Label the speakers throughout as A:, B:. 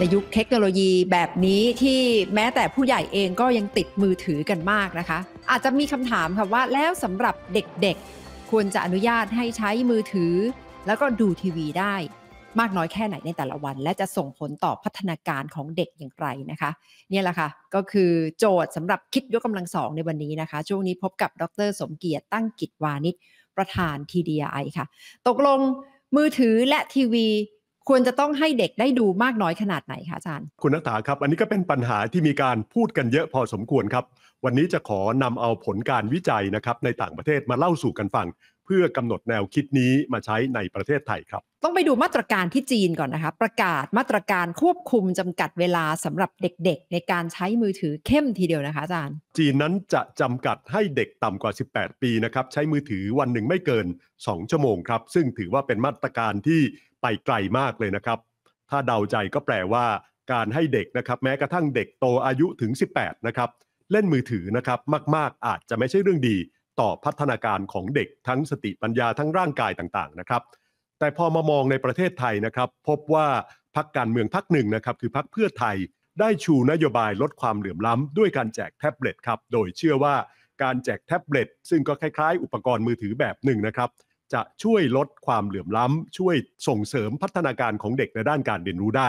A: ในยุคเทคโนโลยีแบบนี้ที่แม้แต่ผู้ใหญ่เองก็ยังติดมือถือกันมากนะคะ อาจจะมีคำถามค่ะว่า แล้วสำหรับเด็กๆ ควรจะอนุญาตให้ใช้มือถือ แล้วก็ดูทีวีได้มากน้อยแค่ไหนในแต่ละวัน และจะส่งผลต่อพัฒนาการของเด็กอย่างไรนะคะนี่แหละค่ะก็คือโจทย์สำหรับคิดยกกำลังสองในวันนี้นะคะ ช่วงนี้พบกับดรสมเกียรติตั้งกิจวานิชประธาน TDI ค่ะตกลงมือถือและทีวีควรจะต้องให้เด็กได้ดูมากน้อยขนาดไหนคะอาจารย์
B: คุณนักถาครับ อันนี้ก็เป็นปัญหาที่มีการพูดกันเยอะพอสมควรครับ วันนี้จะขอนำเอาผลการวิจัยนะครับในต่างประเทศมาเล่าสู่กันฟังเพื่อกำหนดแนวคิดนี้มาใช้ในประเทศไทยครับ
A: ต้องไปดูมาตรการที่จีนก่อนนะคะประกาศมาตรการควบคุมจำกัดเวลาสำหรับเด็กๆ ในการใช้มือถือเข้มทีเดียวนะคะอาจารย์
B: จีนนั้นจะจำกัดให้เด็กต่ำกว่า 18 ปีนะครับ ใช้มือถือวันหนึ่งไม่เกิน 2 ชั่วโมงครับซึ่งถือว่าเป็นมาตรการที่ไปไกลมากเลยนะครับ ถ้าเดาใจก็แปลว่าการให้เด็กนะครับแม้กระทั่งเด็กโตอายุถึง 18 นะครับเล่นมือถือนะครับมาก ๆ อาจจะไม่ใช่เรื่องดีต่อพัฒนาการของเด็กทั้งสติปัญญาทั้งร่างกายต่างๆนะครับ แต่พอมามองในประเทศไทยนะครับ พบว่าพักการเมืองพักหนึ่งนะครับ คือพักเพื่อไทยได้ชูนโยบายลดความเหลื่อมล้ำด้วยการแจกแท็บเล็ตครับ โดยเชื่อว่าการแจกแท็บเล็ตซึ่งก็คล้ายๆ อุปกรณ์มือถือแบบหนึ่งนะครับจะช่วยลดความเหลื่อมล้ำช่วยส่งเสริมพัฒนาการของเด็กในด้านการเรียนรู้ได้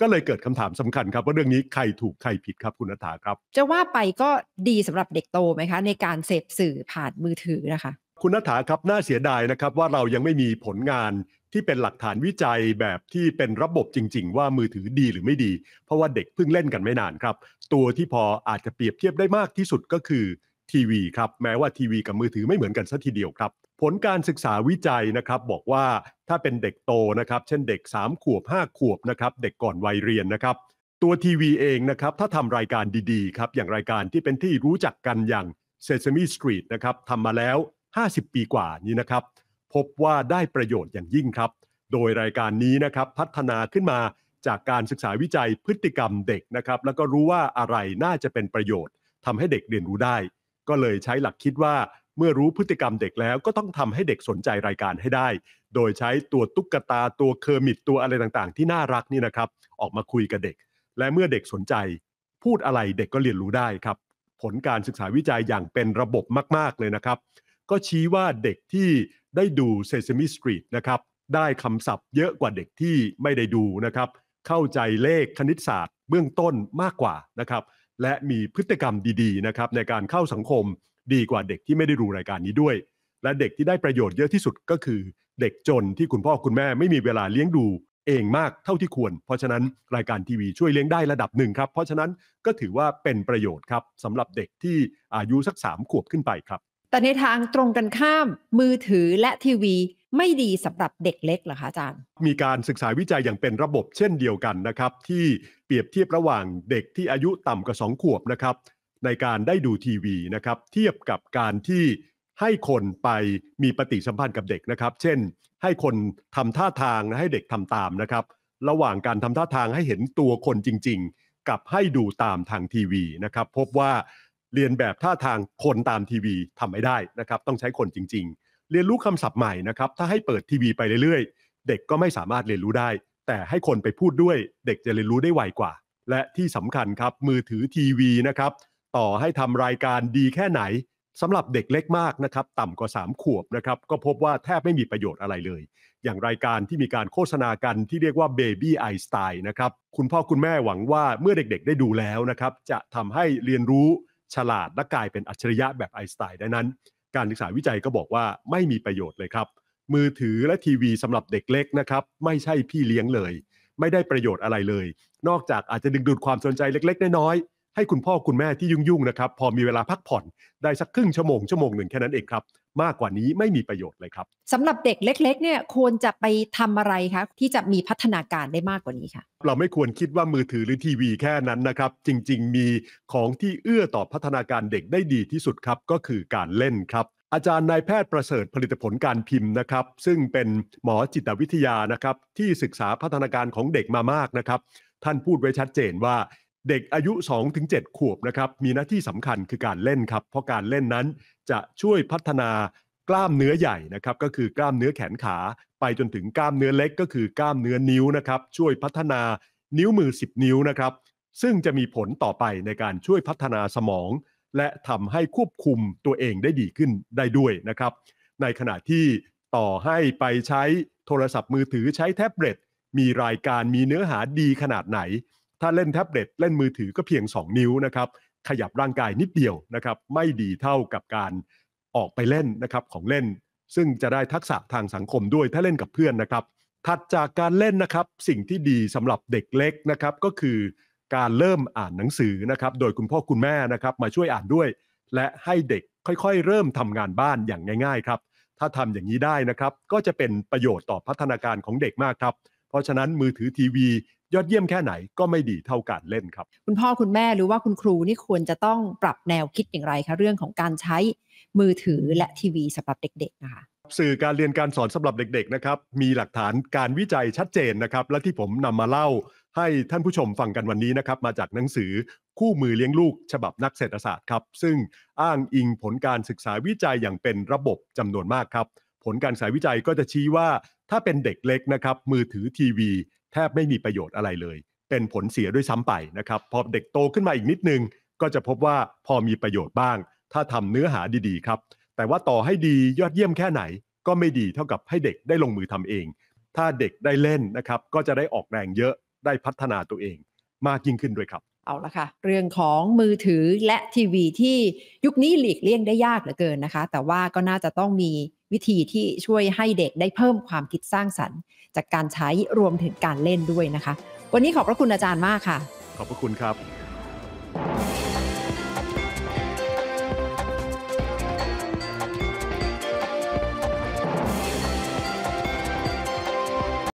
B: ก็เลยเกิดคำถามสำคัญครับ ว่าเรื่องนี้ใครถูกใครผิดครับคุณนัฐาครับ
A: จะว่าไปก็ดีสำหรับเด็กโตไหมคะ ในการเสพสื่อผ่านมือถือนะคะ
B: คุณนัฐาครับน่าเสียดายนะครับว่าเรายังไม่มีผลงาน ที่เป็นหลักฐานวิจัยแบบที่เป็นระบบจริง ๆ ว่ามือถือดีหรือไม่ดี เพราะว่าเด็กเพิ่งเล่นกันไม่นานครับ ตัวที่พออาจจะเปรียบเทียบได้มากที่สุดก็คือทีวีครับแม้ว่าทีวีกับมือถือไม่เหมือนกันสัทีเดียวครับผลการศึกษาวิจัยนะครับบอกว่าถ้าเป็นเด็กโตนะครับเช่นเด็ก 3ขวบ 5 ขวบนะครับเด็กก่อนวัยเรียนนะครับตัวทีวีเองนะครับถ้าทำรายการดีๆครับอย่างรายการที่เป็นที่รู้จักกันอย่าง Sesame Street นะครับทำมาแล้ว 50 ปีกว่านี้นะครับพบว่าได้ประโยชน์อย่างยิ่งครับ โดยรายการนี้นะครับพัฒนาขึ้นมาจากการศึกษาวิจัยพฤติกรรมเด็กนะครับแล้วก็รู้ว่าอะไรน่าจะเป็นประโยชน์ทำให้เด็กเรียนรู้ได้ก็เลยใช้หลักคิดว่าเมื่อรู้พฤติกรรมเด็กแล้ว ก็ต้องทำให้เด็กสนใจรายการให้ได้ โดยใช้ตัวตุ๊กตาตัวเคอร์มิตตัวอะไรต่างๆ ที่น่ารักนี่นะครับออกมาคุยกับเด็ก และเมื่อเด็กสนใจพูดอะไรเด็กก็เรียนรู้ได้ครับ ผลการศึกษาวิจัยอย่างเป็นระบบมากๆเลยนะครับ ก็ชี้ว่าเด็กที่ได้ดู Sesame Street นะครับได้คำศัพท์เยอะกว่าเด็กที่ไม่ได้ดูนะครับ เข้าใจเลขคณิตศาสตร์เบื้องต้นมากกว่านะครับและมีพฤติกรรมดีๆนะครับในการเข้าสังคมดีกว่าเด็กที่ไม่ได้ดูรายการนี้ด้วย และเด็กที่ได้ประโยชน์เยอะที่สุดก็คือเด็กจนที่คุณพ่อ คุณแม่ไม่มีเวลาเลี้ยงดูเองมากเท่าที่ควร เพราะฉะนั้นรายการทีวีช่วยเลี้ยงได้ระดับหนึ่งครับเพราะฉะนั้นก็ถือว่าเป็นประโยชน์ครับสำหรับเด็กที่อายุสักสามขวบขึ้นไปครับ
A: แต่ในทางตรงกันข้าม มือถือและทีวีไม่ดีสำหรับเด็กเล็กเหรอคะอาจารย์
B: มีการศึกษาวิจัยอย่างเป็นระบบเช่นเดียวกันนะครับ ที่เปรียบเทียบระหว่างเด็กที่อายุต่ำกว่า2ขวบนะครับ ในการได้ดูทีวีนะครับเทียบกับการที่ให้คนไปมีปฏิสัมพันธ์กับเด็กนะครับ เช่น ให้คนทำท่าทางให้เด็กทำตามนะครับ ระหว่างการทำท่าทางให้เห็นตัวคนจริง ๆ กับให้ดูตามทางทีวีนะครับพบว่าเรียนแบบท่าทางคนตามทีวีทำไม่ได้นะครับต้องใช้คนจริง ๆเรียนรู้คำศัพท์ใหม่นะครับ ถ้าให้เปิดทีวีไปเรื่อยๆ เด็กก็ไม่สามารถเรียนรู้ได้ แต่ให้คนไปพูดด้วยเด็กจะเรียนรู้ได้ไวกว่า และที่สำคัญครับ มือถือทีวีนะครับต่อให้ทำรายการดีแค่ไหน สำหรับเด็กเล็กมากนะครับต่ำกว่า3ขวบนะครับก็พบว่าแทบไม่มีประโยชน์อะไรเลย อย่างรายการที่มีการโฆษณากันที่เรียกว่าเบบี้ไอสไตล์นะครับคุณพ่อคุณแม่หวังว่าเมื่อเด็ก ๆ ได้ดูแล้วนะครับจะทำให้เรียนรู้ฉลาดและกลายเป็นอัจฉริยะแบบไอสไตล์ได้นั้นการศึกษาวิจัยก็บอกว่าไม่มีประโยชน์เลยครับ มือถือและทีวีสำหรับเด็กเล็กนะครับ ไม่ใช่พี่เลี้ยงเลย ไม่ได้ประโยชน์อะไรเลย นอกจากอาจจะดึงดูดความสนใจเล็กๆ น้อยๆให้คุณพ่อคุณแม่ที่ยุ่งๆ นะครับ พอมีเวลาพักผ่อน ได้สักครึ่งชั่วโมงชั่วโมงหนึ่งแค่นั้นเองครับมากกว่านี้ไม่มีประโยชน์เลยครับ
A: สำหรับเด็กเล็กๆเนี่ยควรจะไปทำอะไรคะ ที่จะมีพัฒนาการได้มากกว่านี้ค่ะ
B: เราไม่ควรคิดว่ามือถือหรือทีวีแค่นั้นนะครับ จริงๆ มีของที่เอื้อต่อพัฒนาการเด็กได้ดีที่สุดครับก็คือการเล่นครับ อาจารย์นายแพทย์ประเสริฐผลิตผลการพิมพ์นะครับซึ่งเป็นหมอจิตวิทยานะครับที่ศึกษาพัฒนาการของเด็กมามากนะครับท่านพูดไว้ชัดเจนว่าเด็กอายุ 2-7 ขวบนะครับ มีหน้าที่สำคัญคือการเล่นครับ เพราะการเล่นนั้นจะช่วยพัฒนากล้ามเนื้อใหญ่นะครับ ก็คือกล้ามเนื้อแขนขา ไปจนถึงกล้ามเนื้อเล็กก็คือกล้ามเนื้อนิ้วนะครับ ช่วยพัฒนานิ้วมือ 10 นิ้วนะครับ ซึ่งจะมีผลต่อไปในการช่วยพัฒนาสมอง และทำให้ควบคุมตัวเองได้ดีขึ้นได้ด้วยนะครับ ในขณะที่ต่อให้ไปใช้โทรศัพท์มือถือใช้แท็บเล็ต มีรายการมีเนื้อหาดีขนาดไหนถ้าเล่นแท็บเล็ตเล่นมือถือก็เพียง 2 นิ้วนะครับขยับร่างกายนิดเดียวนะครับไม่ดีเท่ากับการออกไปเล่นนะครับของเล่น ซึ่งจะได้ทักษะทางสังคมด้วยถ้าเล่นกับเพื่อนนะครับถัดจากการเล่นนะครับสิ่งที่ดีสำหรับเด็กเล็กนะครับก็คือการเริ่มอ่านหนังสือนะครับโดยคุณพ่อคุณแม่นะครับมาช่วยอ่านด้วย และให้เด็กค่อยๆ เริ่มทำงานบ้านอย่างง่ายๆครับถ้าทำอย่างนี้ได้นะครับก็จะเป็นประโยชน์ต่อพัฒนาการของเด็กมากครับเพราะฉะนั้นมือถือทีวียอดเยี่ยมแค่ไหนก็ไม่ดีเท่าการเล่นครับ
A: คุณพ่อคุณแม่หรือว่าคุณครูนี่ควรจะต้องปรับแนวคิดอย่างไรคะเรื่องของการใช้มือถือและทีวีสำหรับเด็กๆนะคะ
B: สื่อการเรียนการสอนสำหรับเด็กๆนะครับมีหลักฐานการวิจัยชัดเจนนะครับและที่ผมนำมาเล่า ให้ท่านผู้ชมฟังกันวันนี้นะครับมาจากหนังสือคู่มือเลี้ยงลูก ฉบับนักเศรษฐศาสตร์ครับ ซึ่งอ้างอิงผลการศึกษาวิจัยอย่างเป็นระบบจำนวนมากครับ ผลการศึกษาวิจัยก็จะชี้ว่าถ้าเป็นเด็กเล็กนะครับมือถือทีวีแทบไม่มีประโยชน์อะไรเลย เป็นผลเสียด้วยซ้ำไปนะครับ พอเด็กโตขึ้นมาอีกนิดนึง ก็จะพบว่าพอมีประโยชน์บ้าง ถ้าทำเนื้อหาดีๆ ครับ แต่ว่าต่อให้ดียอดเยี่ยมแค่ไหน ก็ไม่ดีเท่ากับให้เด็กได้ลงมือทำเอง ถ้าเด็กได้เล่นนะครับ ก็จะได้ออกแรงเยอะ ได้พัฒนาตัวเองมากยิ่งขึ้นด้วยครับ
A: เอาละค่ะ เรื่องของมือถือและทีวีที่ยุคนี้หลีกเลี่ยงได้ยากเหลือเกินนะคะ แต่ว่าก็น่าจะต้องมีวิธีที่ช่วยให้เด็กได้เพิ่มความคิดสร้างสรรค์ จากการใช้รวมถึงการเล่นด้วยนะคะ วันนี้ขอบพระคุณอาจารย์มา
B: กค่ะ ขอบพระคุณครับ